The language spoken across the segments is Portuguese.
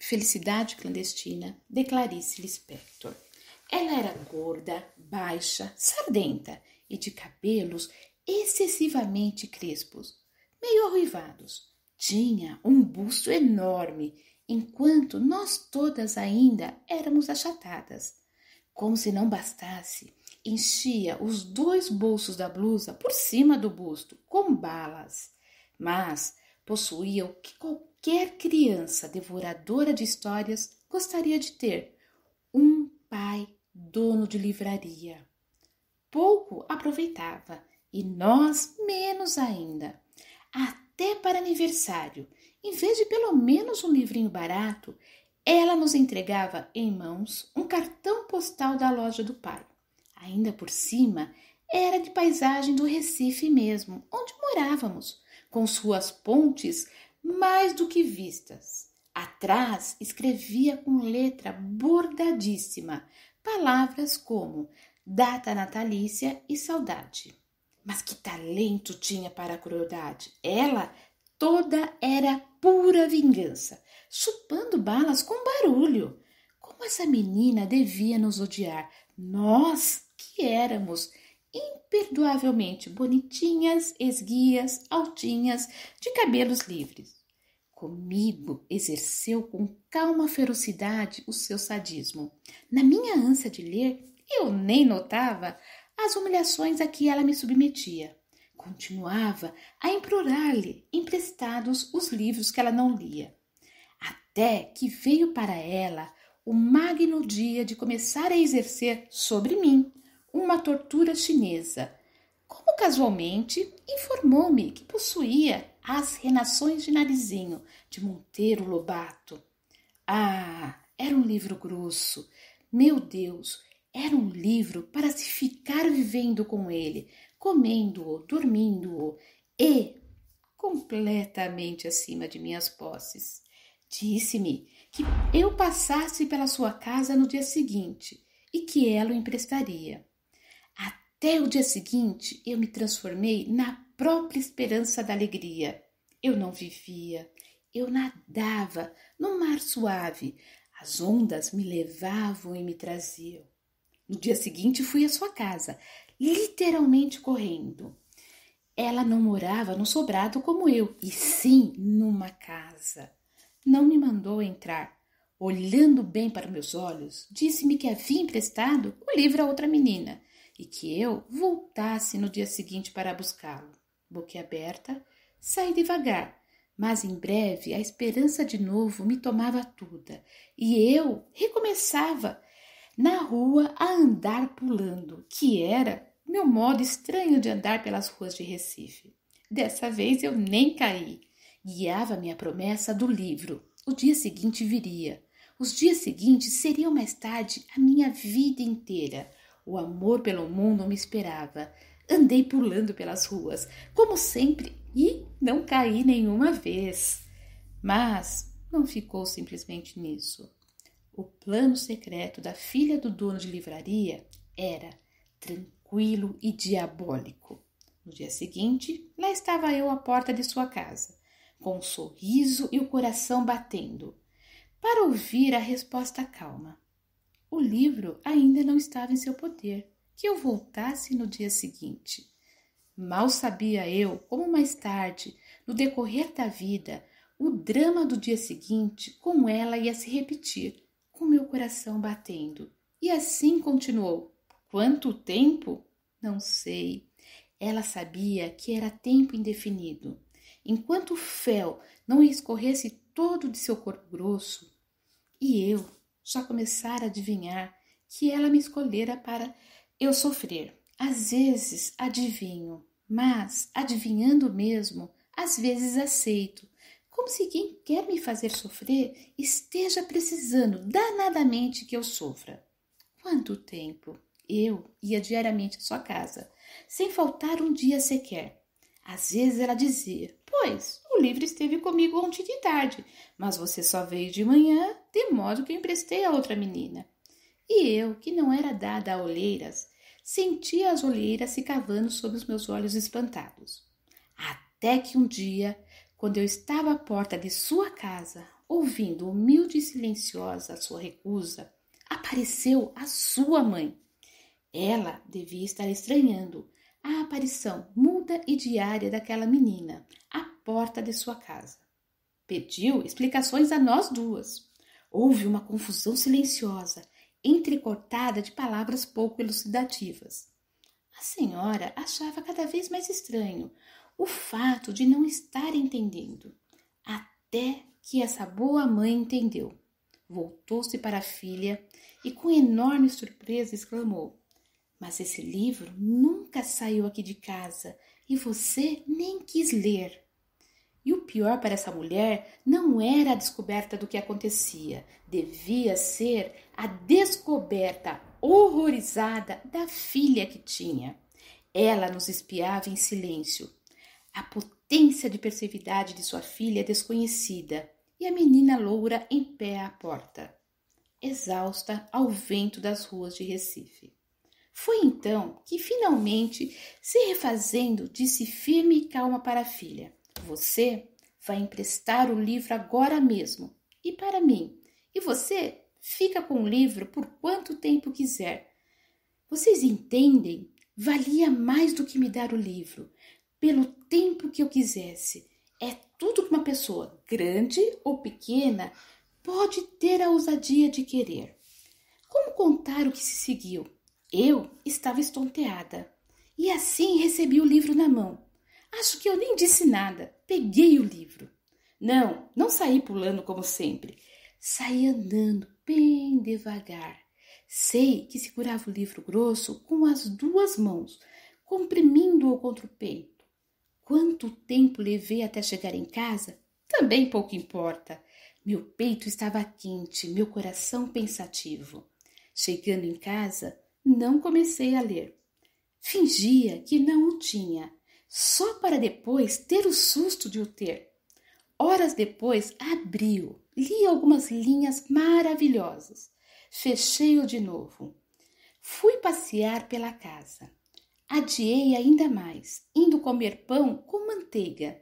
Felicidade Clandestina, de Clarice Lispector. Ela era gorda, baixa, sardenta e de cabelos excessivamente crespos, meio arruivados. Tinha um busto enorme, enquanto nós todas ainda éramos achatadas. Como se não bastasse, enchia os dois bolsos da blusa por cima do busto com balas, mas possuía o que qualquer qualquer criança devoradora de histórias gostaria de ter um pai dono de livraria. Pouco aproveitava, e nós menos ainda. Até para aniversário, em vez de pelo menos um livrinho barato, ela nos entregava em mãos um cartão postal da loja do pai. Ainda por cima, era de paisagem do Recife mesmo, onde morávamos, com suas pontes mais do que vistas. Atrás escrevia com letra bordadíssima palavras como data natalícia e saudade. Mas que talento tinha para a crueldade! Ela toda era pura vingança, chupando balas com barulho. Como essa menina devia nos odiar, nós que éramos imperdoavelmente bonitinhas, esguias, altinhas, de cabelos livres. Comigo exerceu com calma ferocidade o seu sadismo. Na minha ânsia de ler, eu nem notava as humilhações a que ela me submetia. Continuava a implorar-lhe emprestados os livros que ela não lia. Até que veio para ela o magno dia de começar a exercer sobre mim uma tortura chinesa, como casualmente informou-me que possuía as renações de narizinho de Monteiro Lobato. Ah, era um livro grosso. Meu Deus, era um livro para se ficar vivendo com ele, comendo-o, dormindo-o e completamente acima de minhas posses. Disse-me que eu passasse pela sua casa no dia seguinte e que ela o emprestaria. Até o dia seguinte, eu me transformei na própria esperança da alegria. Eu não vivia, eu nadava no mar suave. As ondas me levavam e me traziam. No dia seguinte, fui à sua casa, literalmente correndo. Ela não morava no sobrado como eu, e sim numa casa. Não me mandou entrar. Olhando bem para meus olhos, disse-me que havia emprestado o livro a outra menina e que eu voltasse no dia seguinte para buscá-lo. aberta, saí devagar, mas em breve a esperança de novo me tomava toda e eu recomeçava na rua a andar pulando, que era meu modo estranho de andar pelas ruas de Recife. Dessa vez eu nem caí. Guiava minha promessa do livro. O dia seguinte viria. Os dias seguintes seriam mais tarde a minha vida inteira. O amor pelo mundo me esperava. Andei pulando pelas ruas, como sempre, e não caí nenhuma vez. Mas não ficou simplesmente nisso. O plano secreto da filha do dono de livraria era tranquilo e diabólico. No dia seguinte, lá estava eu à porta de sua casa, com um sorriso e o coração batendo, para ouvir a resposta calma. O livro ainda não estava em seu poder, que eu voltasse no dia seguinte. Mal sabia eu como mais tarde, no decorrer da vida, o drama do dia seguinte com ela ia se repetir, com meu coração batendo. E assim continuou. Quanto tempo? Não sei. Ela sabia que era tempo indefinido. Enquanto o fel não escorresse todo de seu corpo grosso, e eu já começara a adivinhar que ela me escolhera para eu sofrer. Às vezes adivinho, mas, adivinhando mesmo, às vezes aceito, como se quem quer me fazer sofrer esteja precisando danadamente que eu sofra. Quanto tempo! Eu ia diariamente à sua casa, sem faltar um dia sequer. Às vezes ela dizia: Pois, o livro esteve comigo ontem de tarde, mas você só veio de manhã, de modo que eu emprestei a outra menina. E eu, que não era dada a olheiras, sentia as olheiras se cavando sob os meus olhos espantados. Até que um dia, quando eu estava à porta de sua casa, ouvindo humilde e silenciosa a sua recusa, apareceu a sua mãe. Ela devia estar estranhando a aparição muda e diária daquela menina, a porta de sua casa. Pediu explicações a nós duas. Houve uma confusão silenciosa, entrecortada de palavras pouco elucidativas. A senhora achava cada vez mais estranho o fato de não estar entendendo, até que essa boa mãe entendeu. Voltou-se para a filha e, com enorme surpresa, exclamou: Mas esse livro nunca saiu aqui de casa e você nem quis ler. E o pior para essa mulher não era a descoberta do que acontecia, devia ser a descoberta horrorizada da filha que tinha. Ela nos espiava em silêncio. A potência de perseveridade de sua filha é desconhecida e a menina loura em pé à porta, exausta ao vento das ruas de Recife. Foi então que, finalmente, se refazendo, disse firme e calma para a filha: você vai emprestar o livro agora mesmo e para mim. E você fica com o livro por quanto tempo quiser. Vocês entendem? Valia mais do que me dar o livro, pelo tempo que eu quisesse. É tudo que uma pessoa, grande ou pequena, pode ter a ousadia de querer. Como contar o que se seguiu? Eu estava estonteada e assim recebi o livro na mão. Acho que eu nem disse nada. Peguei o livro. Não, não saí pulando como sempre. Saí andando bem devagar. Sei que segurava o livro grosso com as duas mãos, comprimindo-o contra o peito. Quanto tempo levei até chegar em casa? Também pouco importa. Meu peito estava quente, meu coração pensativo. Chegando em casa, não comecei a ler. Fingia que não o tinha só para depois ter o susto de o ter. Horas depois, abri-o, li algumas linhas maravilhosas, fechei-o de novo. Fui passear pela casa. Adiei ainda mais, indo comer pão com manteiga.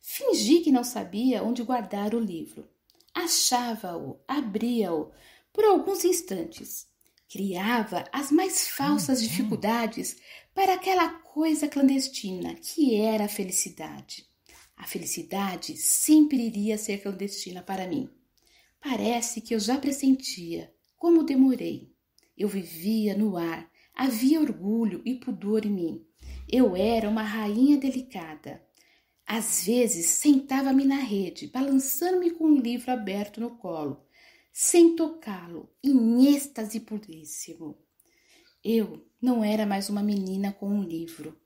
Fingi que não sabia onde guardar o livro. Achava-o, abria-o, por alguns instantes. Criava as mais falsas hum, é. dificuldades para aquela coisa clandestina que era a felicidade. A felicidade sempre iria ser clandestina para mim. Parece que eu já pressentia como demorei. Eu vivia no ar, havia orgulho e pudor em mim. Eu era uma rainha delicada. Às vezes sentava-me na rede, balançando-me com um livro aberto no colo, sem tocá-lo, em êxtase puríssimo. Eu não era mais uma menina com um livro,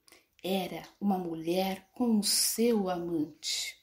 era uma mulher com o seu amante.